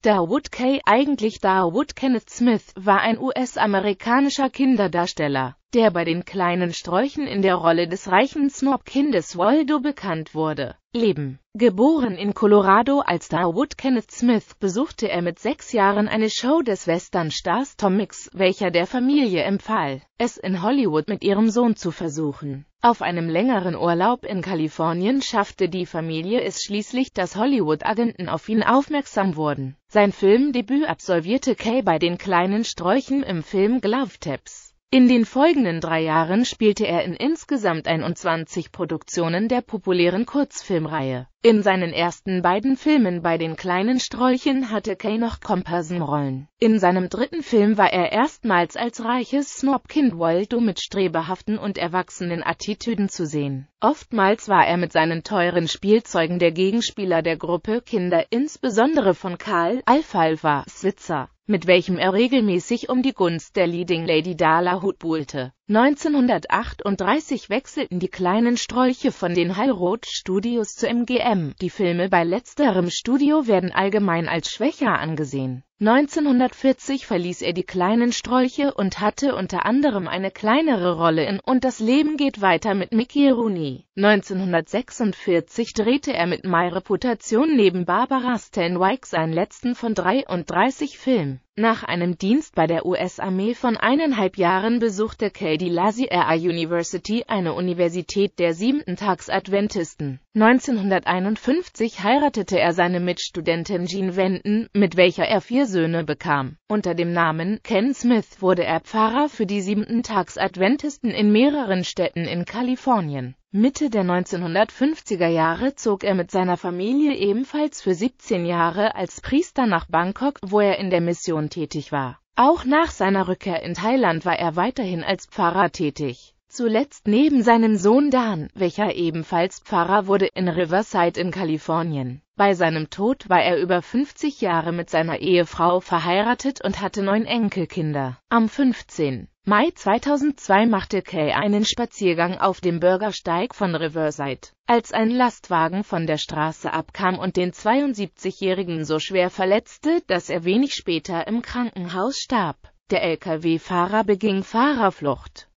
Darwood Kay, eigentlich Darwood Kenneth Smith, war ein US-amerikanischer Kinderdarsteller der bei den kleinen Sträuchen in der Rolle des reichen Snob-Kindes Waldo bekannt wurde. Leben Geboren in Colorado als Darwood Kenneth Smith, besuchte er mit sechs Jahren eine Show des Western-Stars Tom Mix, welcher der Familie empfahl, es in Hollywood mit ihrem Sohn zu versuchen. Auf einem längeren Urlaub in Kalifornien schaffte die Familie es schließlich, dass Hollywood-Agenten auf ihn aufmerksam wurden. Sein Filmdebüt absolvierte Kay bei den kleinen Sträuchen im Film Glove Taps. In den folgenden drei Jahren spielte er in insgesamt 21 Produktionen der populären Kurzfilmreihe in seinen ersten beiden Filmen bei den kleinen Strolchen hatte Kay noch Komparsenrollen. In seinem dritten Film war er erstmals als reiches Snobkind Waldo mit strebehaften und erwachsenen Attitüden zu sehen. Oftmals war er mit seinen teuren Spielzeugen der Gegenspieler der Gruppe Kinder, insbesondere von Karl Alfalfa Switzer, mit welchem er regelmäßig um die Gunst der Leading Lady Dala Hood buhlte. 1938 wechselten die kleinen Strolche von den Highroad Studios zu MGM. Die Filme bei letzterem Studio werden allgemein als schwächer angesehen. 1940 verließ er die kleinen Strolche und hatte unter anderem eine kleinere Rolle in Und das Leben geht weiter mit Mickey Rooney. 1946 drehte er mit My Reputation neben Barbara Stanwyck seinen letzten von 33 Filmen. Nach einem Dienst bei der US-Armee von eineinhalb Jahren besuchte Cady Lazier University, eine Universität der siebenten Tags Adventisten. 1951 heiratete er seine Mitstudentin Jean Wenden, mit welcher er vier Söhne bekam. Unter dem Namen Ken Smith wurde er Pfarrer für die siebenten Tags Adventisten in mehreren Städten in Kalifornien Mitte der 1950er Jahre zog er mit seiner Familie ebenfalls für 17 Jahre als Priester nach Bangkok, wo er in der Mission tätig war. Auch nach seiner Rückkehr in Thailand war er weiterhin als Pfarrer tätig zuletzt neben seinem Sohn Dan, welcher ebenfalls Pfarrer wurde, in Riverside in Kalifornien. Bei seinem Tod war er über 50 Jahre mit seiner Ehefrau verheiratet und hatte neun Enkelkinder. Am 15. Mai 2002 machte Kay einen Spaziergang auf dem Bürgersteig von Riverside, als ein Lastwagen von der Straße abkam und den 72-Jährigen so schwer verletzte, dass er wenig später im Krankenhaus starb. Der Lkw-Fahrer beging Fahrerflucht.